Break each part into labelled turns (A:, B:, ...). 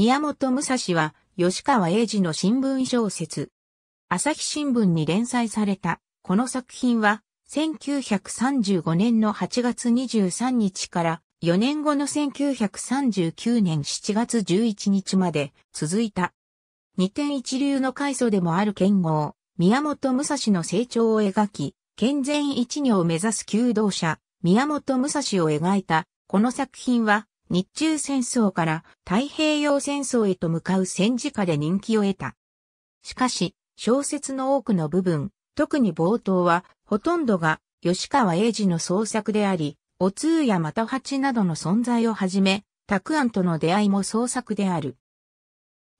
A: 宮本武蔵は、吉川英治の新聞小説。朝日新聞に連載された、この作品は、1935年の8月23日から4年後の1939年7月11日まで続いた。二点一流の階層でもある剣豪、宮本武蔵の成長を描き、健全一女を目指す求道者、宮本武蔵を描いた、この作品は、日中戦争から太平洋戦争へと向かう戦時下で人気を得た。しかし、小説の多くの部分、特に冒頭は、ほとんどが吉川英治の創作であり、お通や又八などの存在をはじめ、たくあんとの出会いも創作である。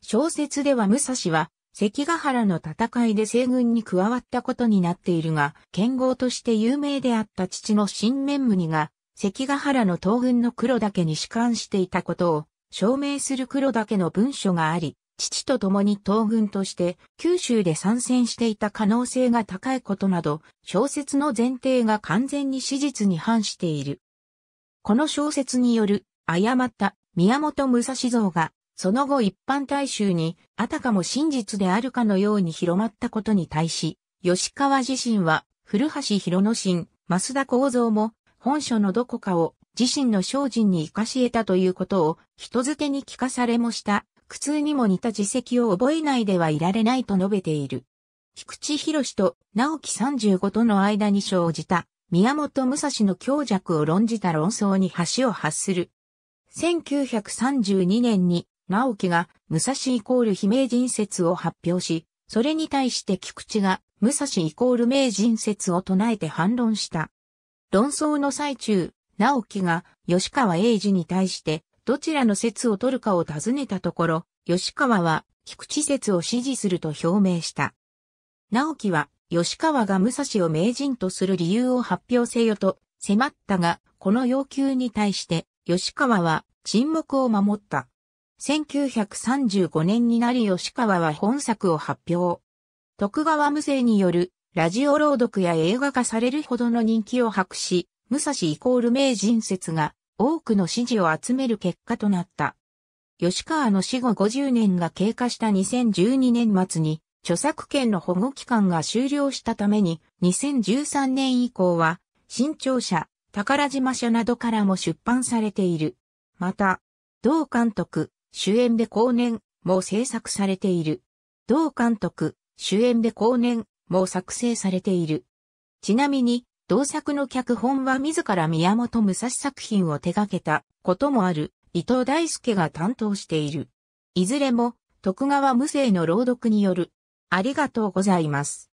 A: 小説では武蔵は、関ヶ原の戦いで西軍に加わったことになっているが、剣豪として有名であった父の新面無二が、関ヶ原の東軍の黒岳に主観していたことを証明する黒岳の文書があり、父と共に東軍として九州で参戦していた可能性が高いことなど、小説の前提が完全に史実に反している。この小説による誤った宮本武蔵像が、その後一般大衆にあたかも真実であるかのように広まったことに対し、吉川自身は古橋弘之進、増田幸三も本書のどこかを自身の精進に生かし得たということを人づてに聞かされもした、苦痛にも似た自責を覚えないではいられないと述べている。菊池博と直木35との間に生じた宮本武蔵の強弱を論じた論争に橋を発する。1932年に直木が武蔵イコール非名人説を発表し、それに対して菊池が武蔵イコール名人説を唱えて反論した。論争の最中、直樹が吉川英治に対してどちらの説を取るかを尋ねたところ、吉川は菊池説を支持すると表明した。直樹は吉川が武蔵を名人とする理由を発表せよと迫ったが、この要求に対して吉川は沈黙を守った。1935年になり吉川は本作を発表。徳川無勢によるラジオ朗読や映画化されるほどの人気を博し、武蔵イコール名人説が多くの支持を集める結果となった。吉川の死後50年が経過した2012年末に、著作権の保護期間が終了したために、2013年以降は、新潮社、宝島社などからも出版されている。また、同監督、主演で後年も制作されている。同監督、主演で後年も作成されている。ちなみに、同作の脚本は自ら宮本武蔵作品を手掛けたこともある伊藤大輔が担当している。いずれも徳川無生の朗読による。ありがとうございます。